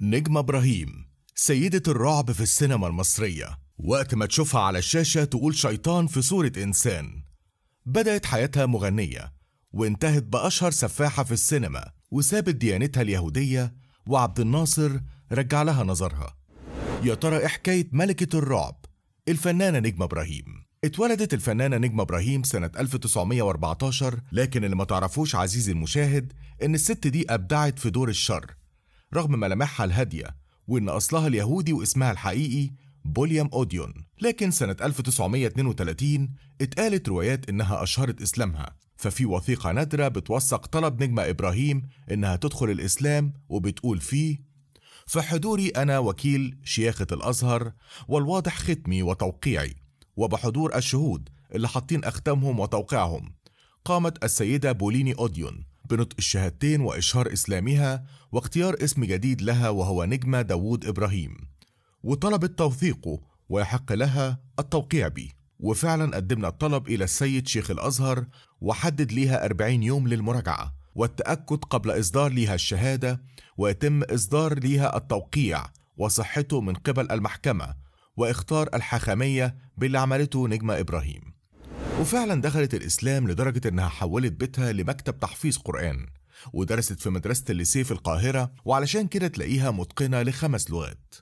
نجمة إبراهيم سيدة الرعب في السينما المصرية وقت ما تشوفها على الشاشة تقول شيطان في صورة إنسان بدأت حياتها مغنية وانتهت بأشهر سفاحة في السينما وسابت ديانتها اليهودية وعبد الناصر رجع لها نظرها يا ترى إيه حكاية ملكة الرعب الفنانة نجمة إبراهيم اتولدت الفنانة نجمة إبراهيم سنة 1914 لكن اللي ما تعرفوش عزيزي المشاهد إن الست دي أبدعت في دور الشر رغم ملامحها الهادية وإن أصلها اليهودي واسمها الحقيقي بوليام أوديون لكن سنة 1932 اتقالت روايات إنها أشهرت إسلامها ففي وثيقة نادرة بتوثق طلب نجمة إبراهيم إنها تدخل الإسلام وبتقول فيه في حضوري أنا وكيل شياخة الأزهر والواضح ختمي وتوقيعي وبحضور الشهود اللي حاطين أختامهم وتوقيعهم قامت السيدة بوليني أوديون بنطق الشهادتين وإشهار إسلامها واختيار اسم جديد لها وهو نجمة داوود إبراهيم وطلبت توثيقه ويحق لها التوقيع به وفعلا قدمنا الطلب إلى السيد شيخ الأزهر وحدد ليها 40 يوم للمراجعة والتأكد قبل إصدار ليها الشهادة ويتم إصدار ليها التوقيع وصحته من قبل المحكمة واختار الحاخامية باللي عملته نجمة إبراهيم وفعلا دخلت الإسلام لدرجة إنها حولت بيتها لمكتب تحفيظ قرآن ودرست في مدرسة الليسيه في القاهرة وعلشان كده تلاقيها متقنة لخمس لغات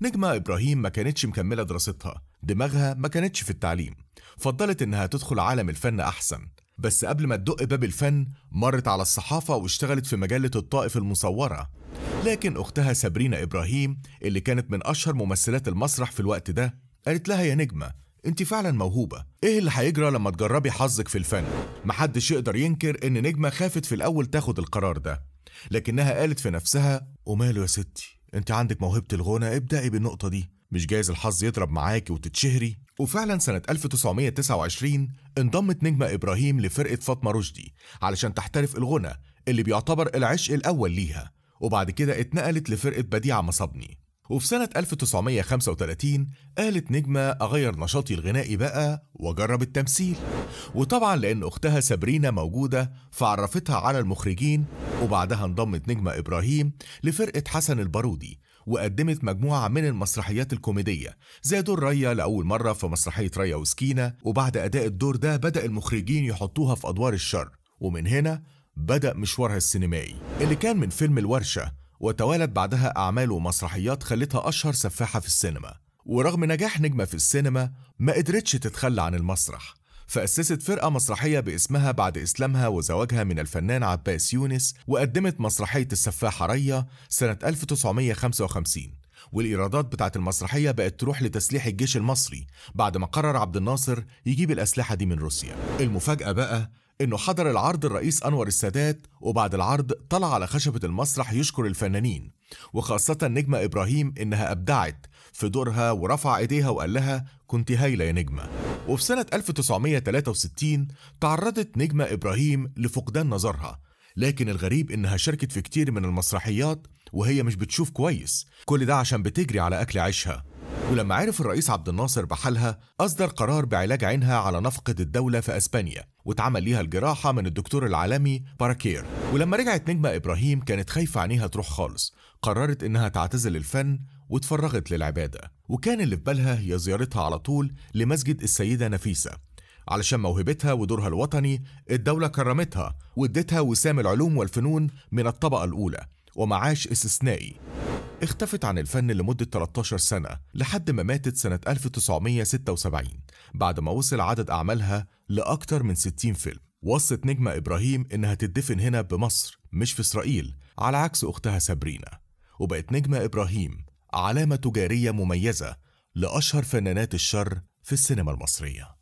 نجمة إبراهيم ما كانتش مكملة دراستها دماغها ما كانتش في التعليم فضلت إنها تدخل عالم الفن أحسن بس قبل ما تدق باب الفن مرت على الصحافة واشتغلت في مجلة الطائف المصورة لكن أختها سابرينا إبراهيم اللي كانت من أشهر ممثلات المسرح في الوقت ده قالت لها يا نجمة انت فعلا موهوبه ايه اللي هيجرى لما تجربي حظك في الفن محدش يقدر ينكر ان نجمه خافت في الاول تاخد القرار ده لكنها قالت في نفسها وماله يا ستي انت عندك موهبه الغنى ابدأي بالنقطه دي مش جايز الحظ يضرب معاكي وتتشهري وفعلا سنة 1929 انضمت نجمة إبراهيم لفرقة فاطمة رشدي علشان تحترف الغنى اللي بيعتبر العشق الأول ليها وبعد كده اتنقلت لفرقة بديعة مصابني وفي سنة 1935 قالت نجمة أغير نشاطي الغنائي بقى وأجرب التمثيل وطبعا لأن أختها سابرينا موجودة فعرفتها على المخرجين وبعدها انضمت نجمة إبراهيم لفرقة حسن البارودي وقدمت مجموعة من المسرحيات الكوميدية زي دور ريا لأول مرة في مسرحية ريا وسكينة وبعد أداء الدور ده بدأ المخرجين يحطوها في أدوار الشر ومن هنا بدأ مشوارها السينمائي اللي كان من فيلم الورشة وتوالت بعدها أعمال ومسرحيات خلتها أشهر سفاحة في السينما ورغم نجاح نجمة في السينما ما قدرتش تتخلى عن المسرح فأسست فرقة مسرحية باسمها بعد إسلامها وزواجها من الفنان عباس يونس وقدمت مسرحية السفاحة ريا سنة 1955 والإيرادات بتاعت المسرحية بقت تروح لتسليح الجيش المصري بعد ما قرر عبد الناصر يجيب الأسلحة دي من روسيا المفاجأة بقى إنه حضر العرض الرئيس أنور السادات وبعد العرض طلع على خشبة المسرح يشكر الفنانين وخاصة نجمة إبراهيم إنها أبدعت في دورها ورفع إيديها وقال لها كنت هايلة يا نجمة وفي سنة 1963 تعرضت نجمة إبراهيم لفقدان نظرها لكن الغريب إنها شاركت في كتير من المسرحيات وهي مش بتشوف كويس كل ده عشان بتجري على أكل عيشها ولما عرف الرئيس عبد الناصر بحالها أصدر قرار بعلاج عينها على نفقة الدولة في أسبانيا واتعمل ليها الجراحة من الدكتور العالمي باراكير ولما رجعت نجمة إبراهيم كانت خايفة عينيها تروح خالص قررت إنها تعتزل الفن واتفرغت للعبادة وكان اللي في بالها هي زيارتها على طول لمسجد السيدة نفيسة علشان موهبتها ودورها الوطني الدولة كرمتها وادتها وسام العلوم والفنون من الطبقة الأولى ومعاش استثنائي اختفت عن الفن لمدة 13 سنة لحد ما ماتت سنة 1976 بعد ما وصل عدد أعمالها لأكثر من 60 فيلم وصت نجمة إبراهيم إنها تدفن هنا بمصر مش في إسرائيل على عكس أختها سابرينا وبقت نجمة إبراهيم علامة تجارية مميزة لأشهر فنانات الشر في السينما المصريه